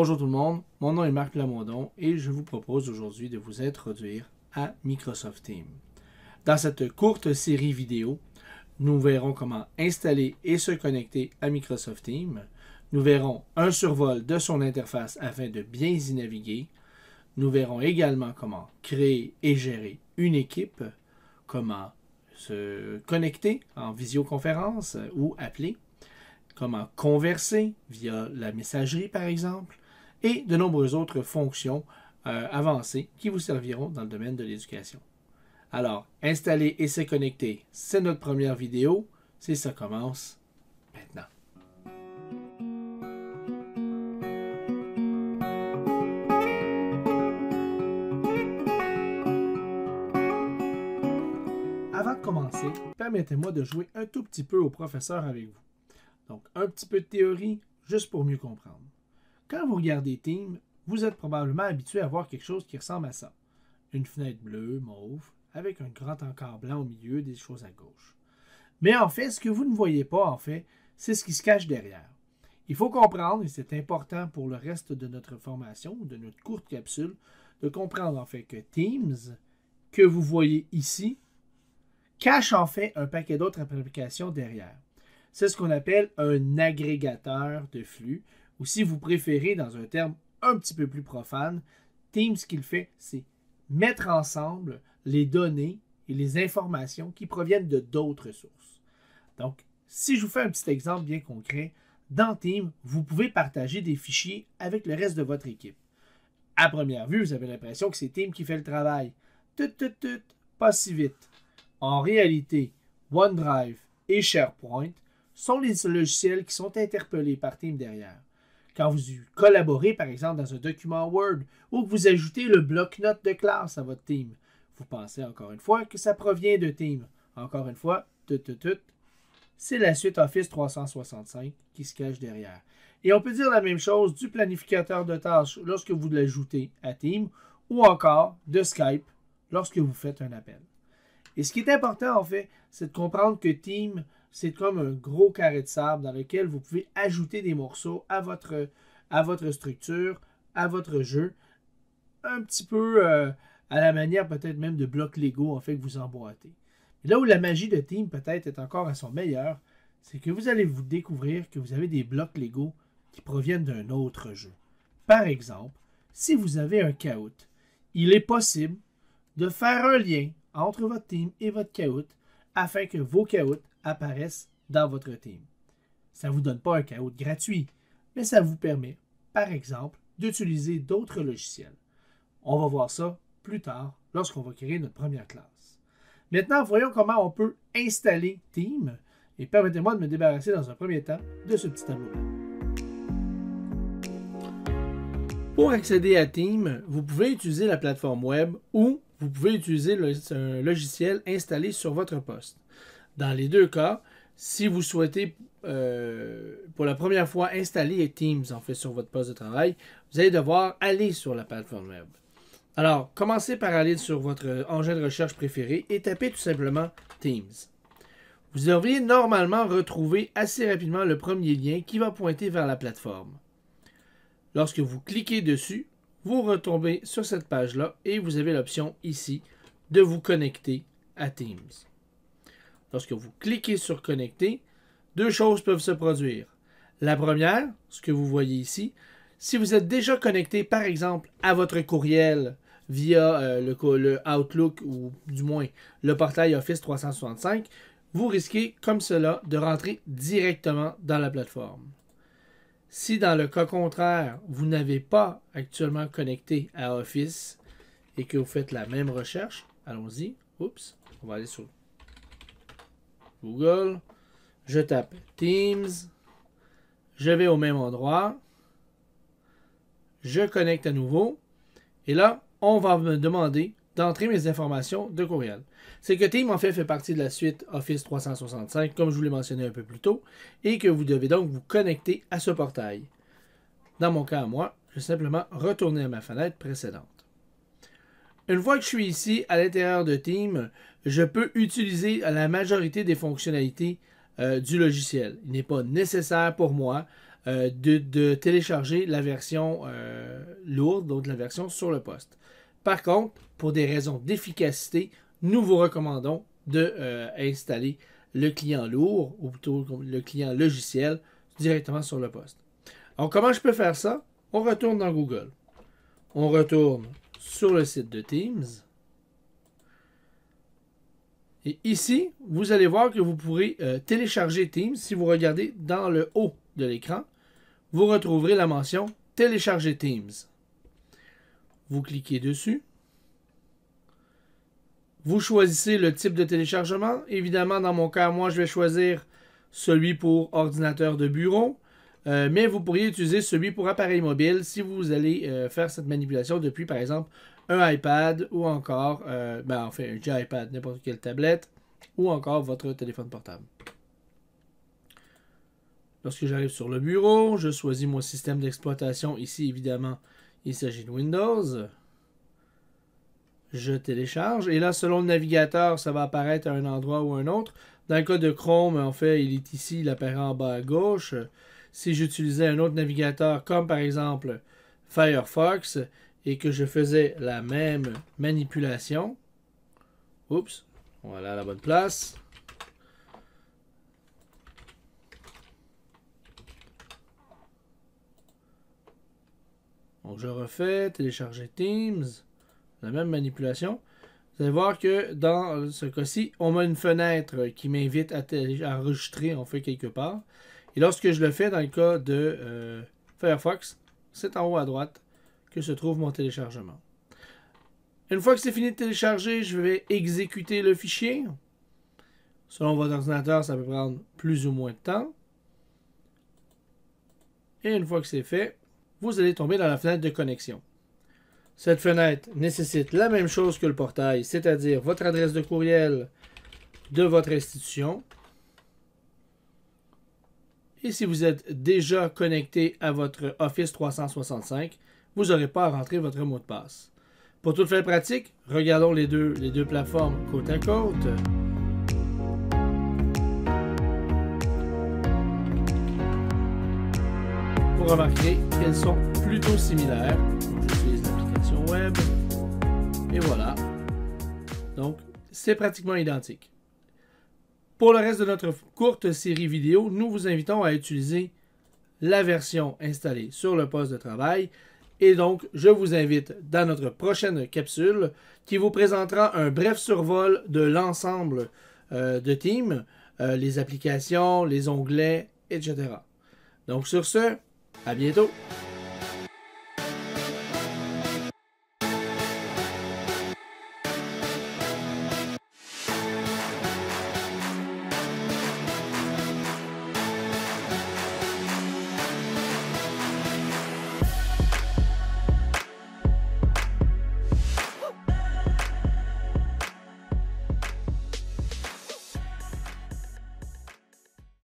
Bonjour tout le monde, mon nom est Marc Lamondon et je vous propose aujourd'hui de vous introduire à Microsoft Teams. Dans cette courte série vidéo, nous verrons comment installer et se connecter à Microsoft Teams. Nous verrons un survol de son interface afin de bien y naviguer. Nous verrons également comment créer et gérer une équipe, comment se connecter en visioconférence ou appeler, comment converser via la messagerie par exemple, et de nombreuses autres fonctions euh, avancées qui vous serviront dans le domaine de l'éducation. Alors, installer et se connecter, c'est notre première vidéo. C'est ça commence maintenant. Avant de commencer, permettez-moi de jouer un tout petit peu au professeur avec vous. Donc, un petit peu de théorie, juste pour mieux comprendre. Quand vous regardez Teams, vous êtes probablement habitué à voir quelque chose qui ressemble à ça. Une fenêtre bleue, mauve, avec un grand encart blanc au milieu des choses à gauche. Mais en fait, ce que vous ne voyez pas, en fait, c'est ce qui se cache derrière. Il faut comprendre, et c'est important pour le reste de notre formation, de notre courte capsule, de comprendre en fait que Teams, que vous voyez ici, cache en fait un paquet d'autres applications derrière. C'est ce qu'on appelle un agrégateur de flux ou si vous préférez, dans un terme un petit peu plus profane, Teams, ce qu'il fait, c'est mettre ensemble les données et les informations qui proviennent de d'autres sources. Donc, si je vous fais un petit exemple bien concret, dans Teams, vous pouvez partager des fichiers avec le reste de votre équipe. À première vue, vous avez l'impression que c'est Teams qui fait le travail. Tout, tout, tout, pas si vite. En réalité, OneDrive et SharePoint sont les logiciels qui sont interpellés par Teams derrière. Quand vous collaborez, par exemple, dans un document Word ou que vous ajoutez le bloc-notes de classe à votre team, vous pensez encore une fois que ça provient de team. Encore une fois, tout, tout, C'est la suite Office 365 qui se cache derrière. Et on peut dire la même chose du planificateur de tâches lorsque vous l'ajoutez à Team ou encore de Skype lorsque vous faites un appel. Et ce qui est important en fait, c'est de comprendre que Team c'est comme un gros carré de sable dans lequel vous pouvez ajouter des morceaux à votre, à votre structure, à votre jeu. Un petit peu euh, à la manière peut-être même de blocs Lego en fait que vous emboîtez. là où la magie de Team peut-être est encore à son meilleur, c'est que vous allez vous découvrir que vous avez des blocs Lego qui proviennent d'un autre jeu. Par exemple, si vous avez un Kaout, il est possible de faire un lien entre votre team et votre Kaout afin que vos Kahoot apparaissent dans votre team. Ça ne vous donne pas un chaos gratuit, mais ça vous permet, par exemple, d'utiliser d'autres logiciels. On va voir ça plus tard lorsqu'on va créer notre première classe. Maintenant, voyons comment on peut installer Team et permettez-moi de me débarrasser dans un premier temps de ce petit tableau. Pour accéder à Team, vous pouvez utiliser la plateforme web ou vous pouvez utiliser un logiciel installé sur votre poste. Dans les deux cas, si vous souhaitez euh, pour la première fois installer Teams en fait sur votre poste de travail, vous allez devoir aller sur la plateforme web. Alors, commencez par aller sur votre engin de recherche préféré et tapez tout simplement Teams. Vous auriez normalement retrouvé assez rapidement le premier lien qui va pointer vers la plateforme. Lorsque vous cliquez dessus, vous retombez sur cette page-là et vous avez l'option ici de vous connecter à Teams lorsque vous cliquez sur Connecter, deux choses peuvent se produire. La première, ce que vous voyez ici, si vous êtes déjà connecté, par exemple, à votre courriel via euh, le, le, Outlook ou du moins le portail Office 365, vous risquez, comme cela, de rentrer directement dans la plateforme. Si dans le cas contraire, vous n'avez pas actuellement connecté à Office et que vous faites la même recherche, allons-y. Oups, on va aller sur Google, je tape Teams, je vais au même endroit, je connecte à nouveau, et là, on va me demander d'entrer mes informations de courriel. C'est que Teams, en fait fait partie de la suite Office 365, comme je vous l'ai mentionné un peu plus tôt, et que vous devez donc vous connecter à ce portail. Dans mon cas à moi, je vais simplement retourner à ma fenêtre précédente. Une fois que je suis ici à l'intérieur de Team, je peux utiliser la majorité des fonctionnalités euh, du logiciel. Il n'est pas nécessaire pour moi euh, de, télécharger la version euh, lourde, donc la version sur le poste. Par contre, pour des raisons d'efficacité, nous vous recommandons d'installer le client lourd, ou plutôt le client logiciel, directement sur le poste. Alors, comment je peux faire ça? On retourne dans Google. On retourne sur le site de Teams. Et ici, vous allez voir que vous pourrez euh, télécharger Teams. Si vous regardez dans le haut de l'écran, vous retrouverez la mention Télécharger Teams. Vous cliquez dessus. Vous choisissez le type de téléchargement. Évidemment, dans mon cas, moi, je vais choisir celui pour ordinateur de bureau. Euh, mais vous pourriez utiliser celui pour appareil mobile si vous allez euh, faire cette manipulation depuis, par exemple, un iPad ou encore, euh, enfin, un iPad, n'importe quelle tablette ou encore votre téléphone portable. Lorsque j'arrive sur le bureau, je choisis mon système d'exploitation. Ici, évidemment, il s'agit de Windows. Je télécharge. Et là, selon le navigateur, ça va apparaître à un endroit ou à un autre. Dans le cas de Chrome, en fait, il est ici, il apparaît en bas à gauche si j'utilisais un autre navigateur comme par exemple Firefox et que je faisais la même manipulation, oups, voilà la bonne place. Donc je refais, télécharger Teams, la même manipulation. Vous allez voir que dans ce cas-ci, on a une fenêtre qui m'invite à, à enregistrer, en fait, quelque part. Et lorsque je le fais dans le cas de euh, Firefox, c'est en haut à droite que se trouve mon téléchargement. Une fois que c'est fini de télécharger, je vais exécuter le fichier. Selon votre ordinateur, ça peut prendre plus ou moins de temps. Et une fois que c'est fait, vous allez tomber dans la fenêtre de connexion. Cette fenêtre nécessite la même chose que le portail, c'est-à-dire votre adresse de courriel de votre institution, et si vous êtes déjà connecté à votre Office 365, vous n'aurez pas à rentrer votre mot de passe. Pour toute faire pratique, regardons les deux, les deux plateformes côte à côte. Vous remarquerez qu'elles sont plutôt similaires. J'utilise l'application web. Et voilà. Donc, c'est pratiquement identique. Pour le reste de notre courte série vidéo, nous vous invitons à utiliser la version installée sur le poste de travail. Et donc, je vous invite dans notre prochaine capsule qui vous présentera un bref survol de l'ensemble euh, de Teams, euh, les applications, les onglets, etc. Donc sur ce, à bientôt!